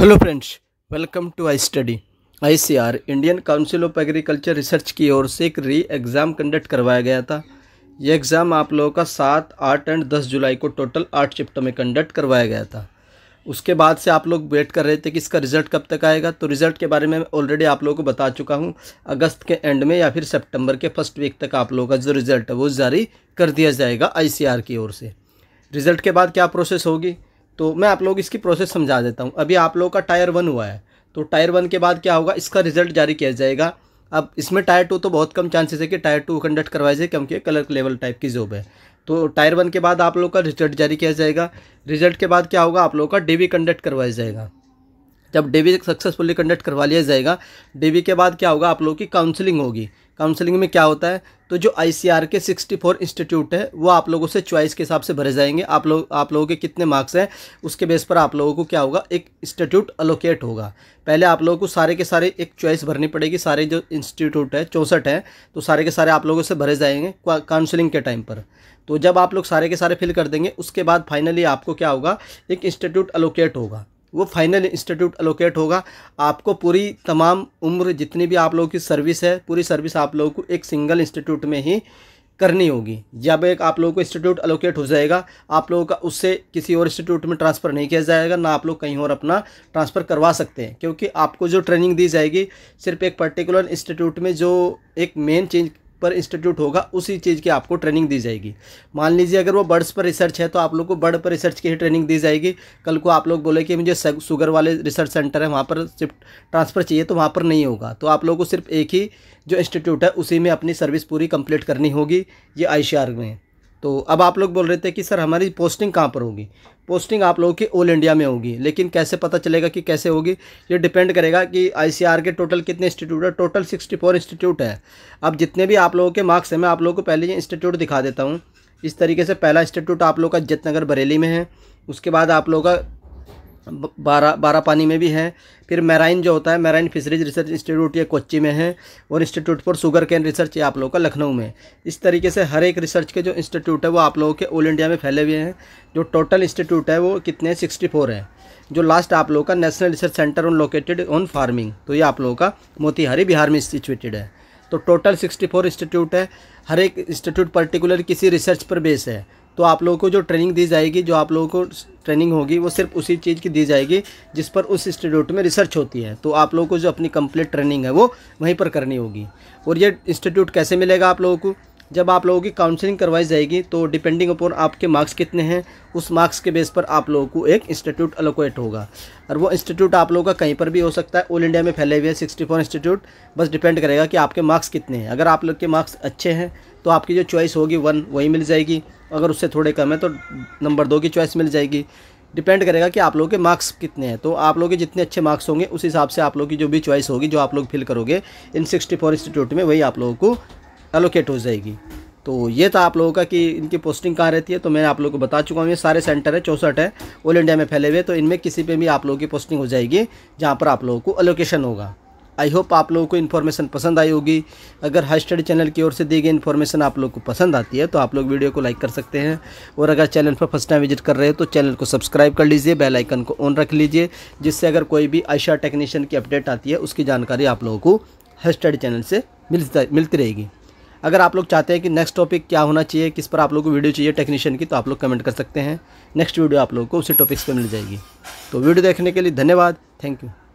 hello friends welcome to I study ICAR Indian council of agriculture research की ओर से एक री एग्ज़ाम कंडक्ट करवाया गया था ये एग्ज़ाम आप लोगों का सात आठ एंड दस जुलाई को टोटल आठ शिफ्ट में कंडक्ट करवाया गया था उसके बाद से आप लोग वेट कर रहे थे कि इसका रिज़ल्ट कब तक आएगा तो रिज़ल्ट के बारे में ऑलरेडी आप लोगों को बता चुका हूँ अगस्त के एंड में या फिर सेप्टेम्बर के फर्स्ट वीक तक आप लोगों का जो रिज़ल्ट है वो जारी कर दिया जाएगा आई की ओर से रिज़ल्ट के बाद क्या प्रोसेस होगी तो मैं आप लोग इसकी प्रोसेस समझा देता हूँ अभी आप लोगों का टायर वन हुआ है तो टायर वन के बाद क्या होगा इसका रिजल्ट जारी किया जाएगा अब इसमें टायर टू तो बहुत कम चांसेस है कि टायर टू कंडक्ट करवाए जाए क्योंकि कलर लेवल टाइप की जॉब है तो टायर वन के बाद आप लोग का रिजल्ट जारी किया जाएगा रिजल्ट के बाद क्या होगा आप लोग का डीवी कंडक्ट करवाया जाएगा जब डेवी सक्सेसफुली कंडक्ट करवा लिया जाएगा डेवी के बाद क्या होगा आप लोगों की काउंसलिंग होगी काउंसलिंग में क्या होता है तो जो आईसीआर के 64 इंस्टीट्यूट है वो आप लोगों से चॉइस के हिसाब से भरे जाएंगे आप लोग आप लोगों के कितने मार्क्स हैं उसके बेस पर आप लोगों को क्या होगा एक इंस्टीट्यूट अलोकेट होगा पहले आप लोगों को सारे के सारे एक चॉइस भरनी पड़ेगी सारे जो इंस्टीट्यूट है चौंसठ हैं तो सारे के सारे आप लोगों से भरे जाएंगे काउंसलिंग के टाइम पर तो जब आप लोग सारे के सारे फिल कर देंगे उसके बाद फाइनली आपको क्या होगा एक इंस्टीट्यूट अलोकेट होगा वो फाइनल इंस्टीट्यूट अलोकेट होगा आपको पूरी तमाम उम्र जितनी भी आप लोगों की सर्विस है पूरी सर्विस आप लोगों को एक सिंगल इंस्टीट्यूट में ही करनी होगी जब एक आप लोगों को इंस्टीट्यूट अलोकेट हो जाएगा आप लोगों का उससे किसी और इंस्टीट्यूट में ट्रांसफ़र नहीं किया जाएगा ना आप लोग कहीं और अपना ट्रांसफ़र करवा सकते हैं क्योंकि आपको जो ट्रेनिंग दी जाएगी सिर्फ एक पर्टिकुलर इंस्टीट्यूट में जो एक मेन चीज पर इंस्टीट्यूट होगा उसी चीज़ की आपको ट्रेनिंग दी जाएगी मान लीजिए अगर वो बर्ड्स पर रिसर्च है तो आप लोग को बर्ड पर रिसर्च की ही ट्रेनिंग दी जाएगी कल को आप लोग बोले कि मुझे शुगर वाले रिसर्च सेंटर है वहाँ पर शिफ्ट ट्रांसफ़र चाहिए तो वहाँ पर नहीं होगा तो आप लोग को सिर्फ एक ही जो इंस्टीट्यूट है उसी में अपनी सर्विस पूरी कंप्लीट करनी होगी ये आई में तो अब आप लोग बोल रहे थे कि सर हमारी पोस्टिंग कहाँ पर होगी पोस्टिंग आप लोगों की ऑल इंडिया में होगी लेकिन कैसे पता चलेगा कि कैसे होगी ये डिपेंड करेगा कि आईसीआर के टोटल कितने इंस्टीट्यूट है टोटल सिक्सटी फोर इंस्टीट्यूट है अब जितने भी आप लोगों के मार्क्स हैं मैं आप लोगों को पहले ये इंस्टीट्यूट दिखा देता हूँ इस तरीके से पहला इंस्टीट्यूट आप लोग का जितनगर बरेली में है उसके बाद आप लोगों का बारा बारा पानी में भी है फिर मैराइन जो होता है मैराइन फिशरीज रिसर्च इंस्टीट्यूट ये कोच्ची में है और institute for sugarcane research ये आप लोगों का लखनऊ में इस तरीके से हर एक रिसर्च के जो इंस्टीट्यूट है वो आप लोगों के ऑल इंडिया में फैले हुए हैं जो टोटल इंस्टीट्यूट है वो कितने सिक्सटी फोर है जो लास्ट आप लोगों का national research centre on located on farming तो ये आप लोगों का मोतिहारी बिहार में सिचुएटेड है तो टोटल फोर इंस्टीट्यूट है हर एक इंस्टीट्यूट पर्टिकुलर किसी रिसर्च पर बेस है तो आप लोगों को जो ट्रेनिंग दी जाएगी जो आप लोगों को ट्रेनिंग होगी वो सिर्फ उसी चीज़ की दी जाएगी जिस पर उस इंस्टीट्यूट में रिसर्च होती है तो आप लोगों को जो अपनी कंप्लीट ट्रेनिंग है वो वहीं पर करनी होगी और ये इंस्टीट्यूट कैसे मिलेगा आप लोगों को जब आप लोगों की काउंसलिंग करवाई जाएगी तो डिपेंडिंग अपॉन आपके मार्क्स कितने हैं उस मार्क्स के बेस पर आप लोगों को एक इंस्टीट्यूट अलोकेट होगा और वो इंस्टीट्यूट आप लोगों का कहीं पर भी हो सकता है ऑल इंडिया में फैले हुए हैं सिक्सटी फोर इंस्टीट्यूट बस डिपेंड करेगा कि आपके मार्क्स कितने हैं अगर आप लोग के मार्क्स अच्छे हैं तो आपकी जो चॉइस होगी वन वही मिल जाएगी अगर उससे थोड़े कम है तो नंबर दो की चॉइस मिल जाएगी डिपेंड करेगा कि आप लोगों के मार्क्स कितने हैं तो आप लोगों के जितने अच्छे मार्क्स होंगे उस हिसाब से आप लोग की जो भी चॉइस होगी जो आप लोग फिल करोगे इन सिक्सटी फोर इंस्टीट्यूट में वही आप लोगों को एलोकेट हो जाएगी तो ये था आप लोगों का कि इनकी पोस्टिंग कहाँ रहती है तो मैं आप लोगों को बता चुका हूँ ये सारे सेंटर है चौंसठ है ऑल इंडिया में फैले हुए तो इनमें किसी पे भी आप लोगों की पोस्टिंग हो जाएगी जहाँ पर आप लोगों को अलोकेशन होगा आई होप आप लोगों को इन्फॉर्मेशन पसंद आई होगी अगर हाई स्टडी चैनल की ओर से दी गई इन्फॉर्मेशन आप लोग को पसंद आती है तो आप लोग वीडियो को लाइक कर सकते हैं और अगर चैनल पर फर्स्ट टाइम विजिट कर रहे हो तो चैनल को सब्सक्राइब कर लीजिए बेल आइकन को ऑन रख लीजिए जिससे अगर कोई भी आयशा टेक्नीशियन की अपडेट आती है उसकी जानकारी आप लोगों को हाई स्टडी चैनल से मिलता मिलती रहेगी अगर आप लोग चाहते हैं कि नेक्स्ट टॉपिक क्या होना चाहिए किस पर आप लोग को वीडियो चाहिए टेक्नीशियन की तो आप लोग कमेंट कर सकते हैं नेक्स्ट वीडियो आप लोग को उसी टॉपिक्स पर मिल जाएगी तो वीडियो देखने के लिए धन्यवाद थैंक यू